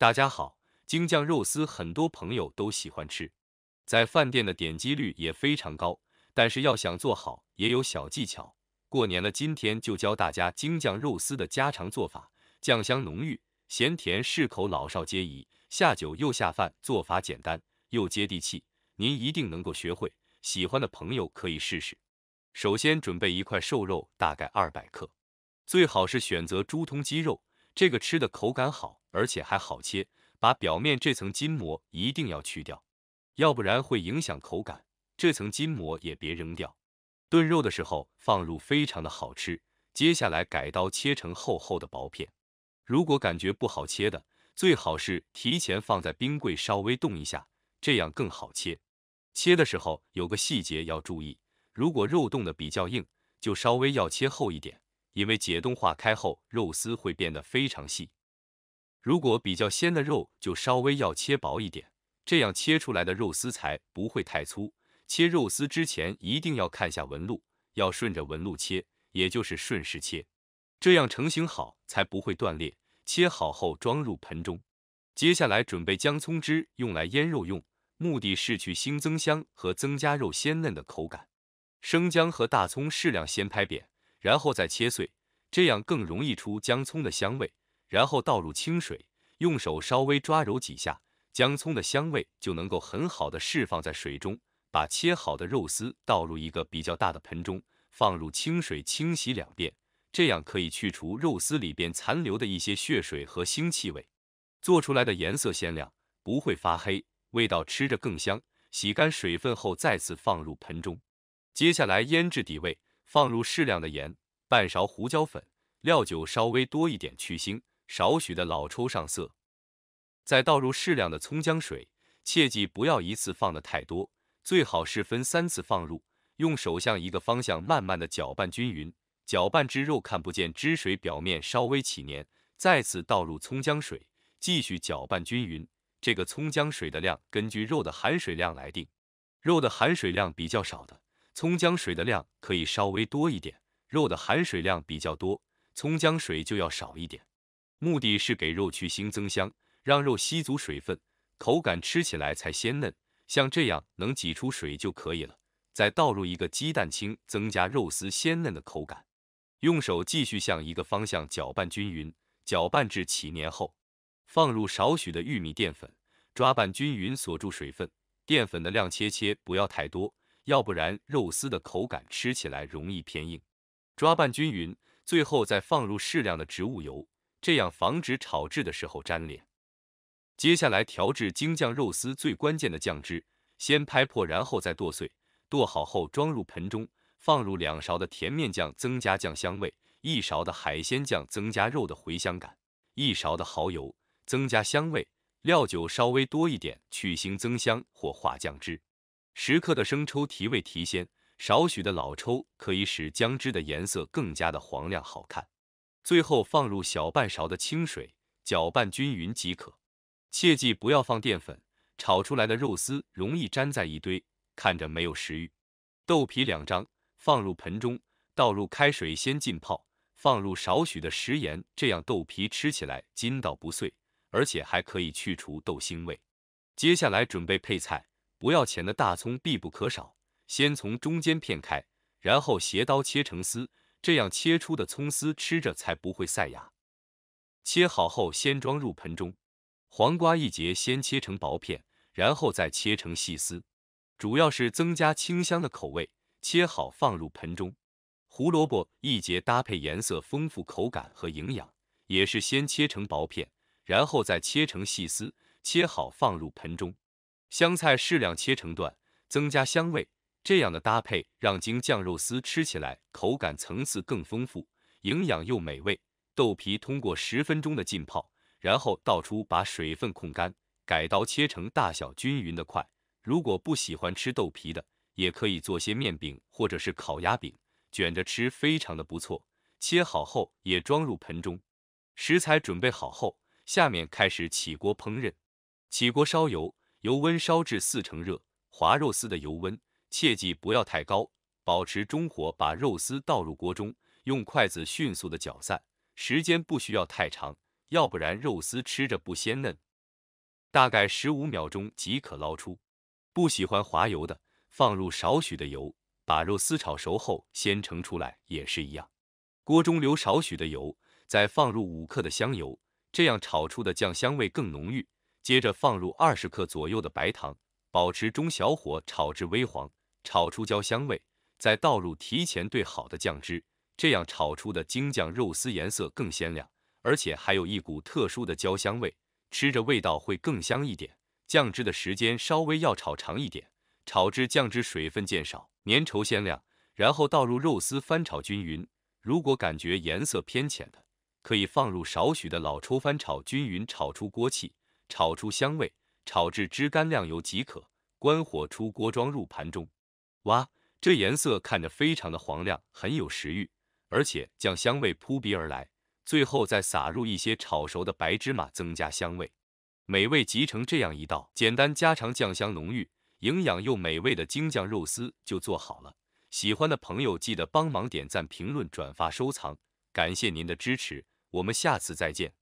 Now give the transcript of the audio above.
大家好，京酱肉丝很多朋友都喜欢吃，在饭店的点击率也非常高。但是要想做好，也有小技巧。过年了，今天就教大家京酱肉丝的家常做法，酱香浓郁，咸甜适口，老少皆宜，下酒又下饭，做法简单又接地气，您一定能够学会。喜欢的朋友可以试试。首先准备一块瘦肉，大概二百克，最好是选择猪通鸡肉。这个吃的口感好，而且还好切，把表面这层筋膜一定要去掉，要不然会影响口感。这层筋膜也别扔掉，炖肉的时候放入非常的好吃。接下来改刀切成厚厚的薄片，如果感觉不好切的，最好是提前放在冰柜稍微冻一下，这样更好切。切的时候有个细节要注意，如果肉冻的比较硬，就稍微要切厚一点。因为解冻化开后，肉丝会变得非常细。如果比较鲜的肉，就稍微要切薄一点，这样切出来的肉丝才不会太粗。切肉丝之前一定要看下纹路，要顺着纹路切，也就是顺势切，这样成型好才不会断裂。切好后装入盆中。接下来准备姜葱汁用来腌肉用，目的是去腥增香和增加肉鲜嫩的口感。生姜和大葱适量，先拍扁。然后再切碎，这样更容易出姜葱的香味。然后倒入清水，用手稍微抓揉几下，姜葱的香味就能够很好的释放在水中。把切好的肉丝倒入一个比较大的盆中，放入清水清洗两遍，这样可以去除肉丝里边残留的一些血水和腥气味，做出来的颜色鲜亮，不会发黑，味道吃着更香。洗干水分后，再次放入盆中。接下来腌制底味。放入适量的盐，半勺胡椒粉，料酒稍微多一点去腥，少许的老抽上色，再倒入适量的葱姜水，切记不要一次放的太多，最好是分三次放入，用手向一个方向慢慢的搅拌均匀，搅拌至肉看不见汁水，表面稍微起黏，再次倒入葱姜水，继续搅拌均匀。这个葱姜水的量根据肉的含水量来定，肉的含水量比较少的。葱姜水的量可以稍微多一点，肉的含水量比较多，葱姜水就要少一点。目的是给肉去腥增香，让肉吸足水分，口感吃起来才鲜嫩。像这样能挤出水就可以了，再倒入一个鸡蛋清，增加肉丝鲜嫩的口感。用手继续向一个方向搅拌均匀，搅拌至起黏后，放入少许的玉米淀粉，抓拌均匀锁住水分。淀粉的量切切不要太多。要不然肉丝的口感吃起来容易偏硬，抓拌均匀，最后再放入适量的植物油，这样防止炒制的时候粘连。接下来调制京酱肉丝最关键的酱汁，先拍破，然后再剁碎，剁好后装入盆中，放入两勺的甜面酱增加酱香味，一勺的海鲜酱增加肉的回香感，一勺的蚝油增加香味，料酒稍微多一点去腥增香或化酱汁。十克的生抽提味提鲜，少许的老抽可以使姜汁的颜色更加的黄亮好看。最后放入小半勺的清水，搅拌均匀即可。切记不要放淀粉，炒出来的肉丝容易粘在一堆，看着没有食欲。豆皮两张，放入盆中，倒入开水先浸泡，放入少许的食盐，这样豆皮吃起来筋道不碎，而且还可以去除豆腥味。接下来准备配菜。不要钱的大葱必不可少，先从中间片开，然后斜刀切成丝，这样切出的葱丝吃着才不会塞牙。切好后先装入盆中。黄瓜一节先切成薄片，然后再切成细丝，主要是增加清香的口味。切好放入盆中。胡萝卜一节搭配颜色丰富，口感和营养也是先切成薄片，然后再切成细丝，切好放入盆中。香菜适量切成段，增加香味。这样的搭配让京酱肉丝吃起来口感层次更丰富，营养又美味。豆皮通过十分钟的浸泡，然后倒出，把水分控干，改刀切成大小均匀的块。如果不喜欢吃豆皮的，也可以做些面饼或者是烤鸭饼，卷着吃非常的不错。切好后也装入盆中。食材准备好后，下面开始起锅烹饪。起锅烧油。油温烧至四成热，滑肉丝的油温，切记不要太高，保持中火，把肉丝倒入锅中，用筷子迅速的搅散，时间不需要太长，要不然肉丝吃着不鲜嫩，大概十五秒钟即可捞出。不喜欢滑油的，放入少许的油，把肉丝炒熟后先盛出来也是一样，锅中留少许的油，再放入五克的香油，这样炒出的酱香味更浓郁。接着放入二十克左右的白糖，保持中小火炒至微黄，炒出焦香味，再倒入提前兑好的酱汁，这样炒出的京酱肉丝颜色更鲜亮，而且还有一股特殊的焦香味，吃着味道会更香一点。酱汁的时间稍微要炒长一点，炒至酱汁水分渐少，粘稠鲜亮，然后倒入肉丝翻炒均匀。如果感觉颜色偏浅的，可以放入少许的老抽翻炒均匀，炒出锅气。炒出香味，炒至汁干亮油即可，关火出锅装入盘中。哇，这颜色看着非常的黄亮，很有食欲，而且酱香味扑鼻而来。最后再撒入一些炒熟的白芝麻，增加香味。美味集成这样一道简单家常、酱香浓郁、营养又美味的京酱肉丝就做好了。喜欢的朋友记得帮忙点赞、评论、转发、收藏，感谢您的支持，我们下次再见。